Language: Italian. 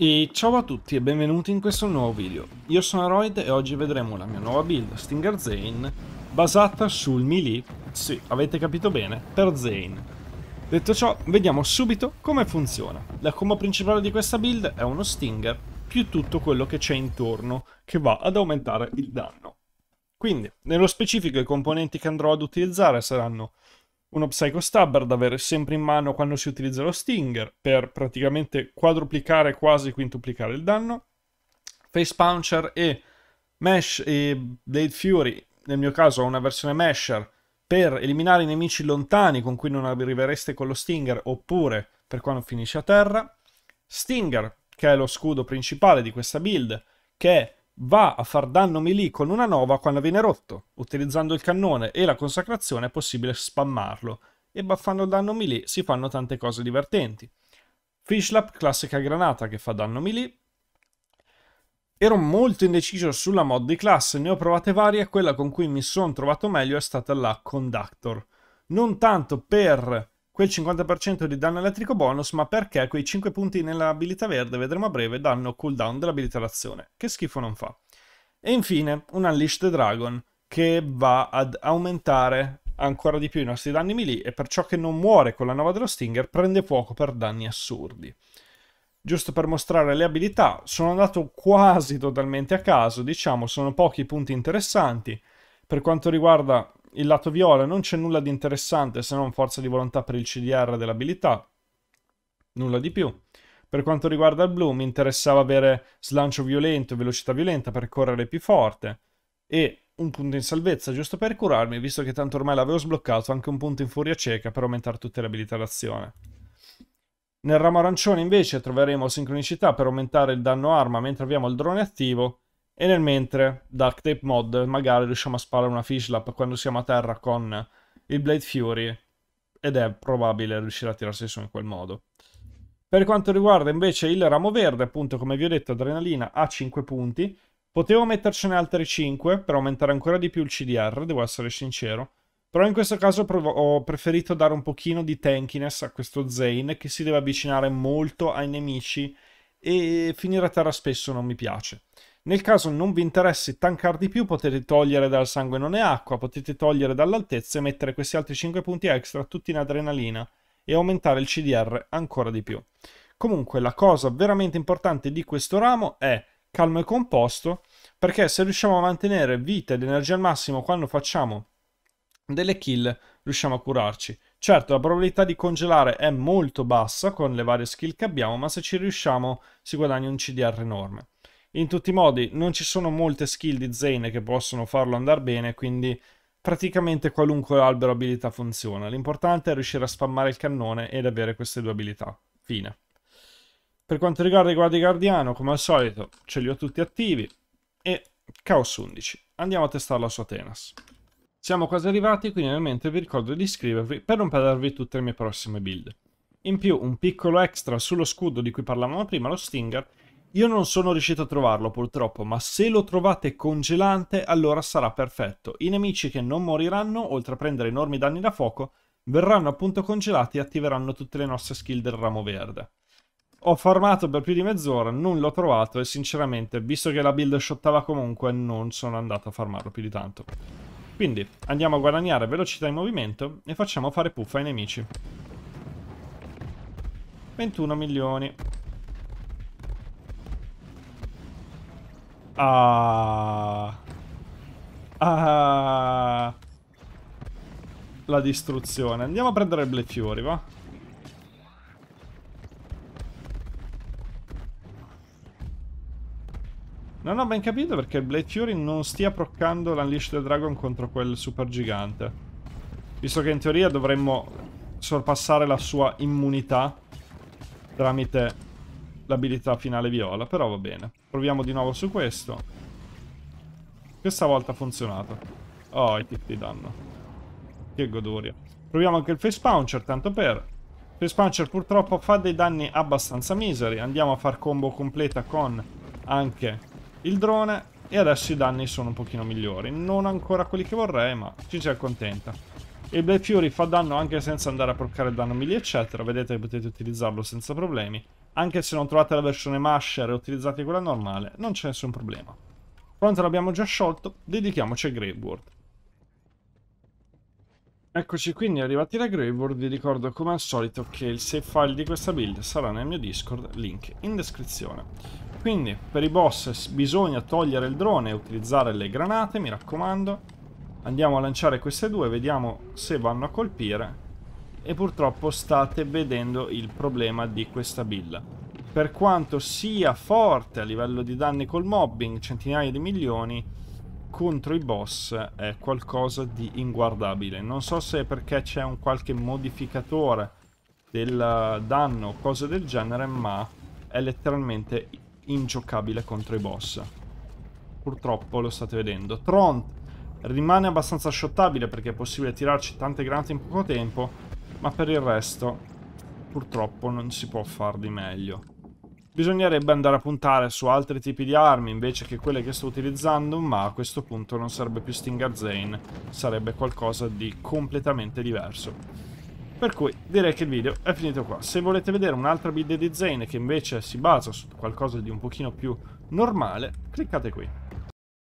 E ciao a tutti e benvenuti in questo nuovo video. Io sono Aroid e oggi vedremo la mia nuova build Stinger Zane basata sul melee, sì, avete capito bene, per Zane. Detto ciò, vediamo subito come funziona. La combo principale di questa build è uno Stinger più tutto quello che c'è intorno che va ad aumentare il danno. Quindi, nello specifico i componenti che andrò ad utilizzare saranno uno Psycho Stubber da avere sempre in mano quando si utilizza lo Stinger per praticamente quadruplicare, quasi quintuplicare il danno. Face Puncher e Mesh e Blade Fury, nel mio caso ho una versione Mesher, per eliminare i nemici lontani con cui non arrivereste con lo Stinger oppure per quando finisce a terra. Stinger, che è lo scudo principale di questa build, che è va a far danno melee con una nova quando viene rotto. Utilizzando il cannone e la consacrazione è possibile spammarlo e baffando il danno melee si fanno tante cose divertenti. Fishlap, classica granata che fa danno melee. Ero molto indeciso sulla mod di classe, ne ho provate varie, quella con cui mi sono trovato meglio è stata la Conductor. Non tanto per quel 50% di danno elettrico bonus, ma perché quei 5 punti nell'abilità verde, vedremo a breve, danno cooldown dell'abilità d'azione. Che schifo non fa. E infine un Unleashed Dragon, che va ad aumentare ancora di più i nostri danni melee e perciò che non muore con la nuova dello Stinger prende fuoco per danni assurdi. Giusto per mostrare le abilità, sono andato quasi totalmente a caso, diciamo, sono pochi punti interessanti. Per quanto riguarda il lato viola non c'è nulla di interessante se non forza di volontà per il CDR dell'abilità, nulla di più. Per quanto riguarda il blu mi interessava avere slancio violento e velocità violenta per correre più forte e un punto in salvezza giusto per curarmi, visto che tanto ormai l'avevo sbloccato, anche un punto in furia cieca per aumentare tutte le abilità d'azione. Nel ramo arancione invece troveremo sincronicità per aumentare il danno arma mentre abbiamo il drone attivo e nel mentre, Dark Tape Mod, magari riusciamo a sparare una fishlap quando siamo a terra con il Blade Fury ed è probabile riuscire a tirarsi su in quel modo. Per quanto riguarda invece il ramo verde, appunto come vi ho detto, adrenalina a 5 punti. Potevo mettercene altri 5 per aumentare ancora di più il CDR, devo essere sincero. Però in questo caso ho preferito dare un pochino di tankiness a questo Zane che si deve avvicinare molto ai nemici e finire a terra spesso non mi piace. Nel caso non vi interessi tankar di più, potete togliere dal sangue non è acqua, potete togliere dall'altezza e mettere questi altri 5 punti extra tutti in adrenalina e aumentare il CDR ancora di più. Comunque la cosa veramente importante di questo ramo è calmo e composto, perché se riusciamo a mantenere vita ed energia al massimo quando facciamo delle kill, riusciamo a curarci. Certo, la probabilità di congelare è molto bassa con le varie skill che abbiamo, ma se ci riusciamo si guadagna un CDR enorme. In tutti i modi, non ci sono molte skill di Zane che possono farlo andare bene, quindi praticamente qualunque albero abilità funziona. L'importante è riuscire a spammare il cannone ed avere queste due abilità. Fine. Per quanto riguarda i guardi guardiano, come al solito, ce li ho tutti attivi. E Chaos 11. Andiamo a testarla su Atenas. Siamo quasi arrivati, quindi ovviamente vi ricordo di iscrivervi per non perdervi tutte le mie prossime build. In più, un piccolo extra sullo scudo di cui parlavamo prima, lo Stinger, io non sono riuscito a trovarlo purtroppo, ma se lo trovate congelante allora sarà perfetto. I nemici che non moriranno, oltre a prendere enormi danni da fuoco, verranno appunto congelati e attiveranno tutte le nostre skill del ramo verde. Ho farmato per più di mezz'ora, non l'ho trovato e sinceramente, visto che la build shottava comunque, non sono andato a farmarlo più di tanto. Quindi andiamo a guadagnare velocità in movimento e facciamo fare puffa ai nemici. 21 milioni. Ah. Ah. La distruzione. Andiamo a prendere le fiori, va? Non ho ben capito perché Blade Fury non stia proccando l'Unleash the Dragon contro quel super gigante. Visto che in teoria dovremmo sorpassare la sua immunità tramite l'abilità finale viola, però va bene. Proviamo di nuovo su questo. Questa volta ha funzionato. Oh, i tipi di danno. Che goduria. Proviamo anche il face puncher, tanto per... Face puncher purtroppo fa dei danni abbastanza miseri. Andiamo a far combo completa con anche il drone. E adesso i danni sono un pochino migliori. Non ancora quelli che vorrei, ma ci si accontenta. Il Black Fury fa danno anche senza andare a proccare il danno 1000 eccetera, vedete che potete utilizzarlo senza problemi. Anche se non trovate la versione Masher e utilizzate quella normale, non c'è nessun problema. Quanto l'abbiamo già sciolto, dedichiamoci a Grave World. Eccoci quindi arrivati da Grave World, vi ricordo come al solito che il save file di questa build sarà nel mio Discord, link in descrizione. Quindi per i boss bisogna togliere il drone e utilizzare le granate, mi raccomando, Andiamo a lanciare queste due, vediamo se vanno a colpire. E purtroppo state vedendo il problema di questa billa. Per quanto sia forte a livello di danni col mobbing, centinaia di milioni, contro i boss è qualcosa di inguardabile. Non so se è perché c'è un qualche modificatore del danno o cose del genere, ma è letteralmente ingiocabile contro i boss. Purtroppo lo state vedendo. Tront Rimane abbastanza shottabile perché è possibile tirarci tante granate in poco tempo, ma per il resto purtroppo non si può far di meglio. Bisognerebbe andare a puntare su altri tipi di armi invece che quelle che sto utilizzando, ma a questo punto non sarebbe più Stinger Zane, sarebbe qualcosa di completamente diverso. Per cui direi che il video è finito qua. Se volete vedere un'altra build di Zane che invece si basa su qualcosa di un pochino più normale, cliccate qui.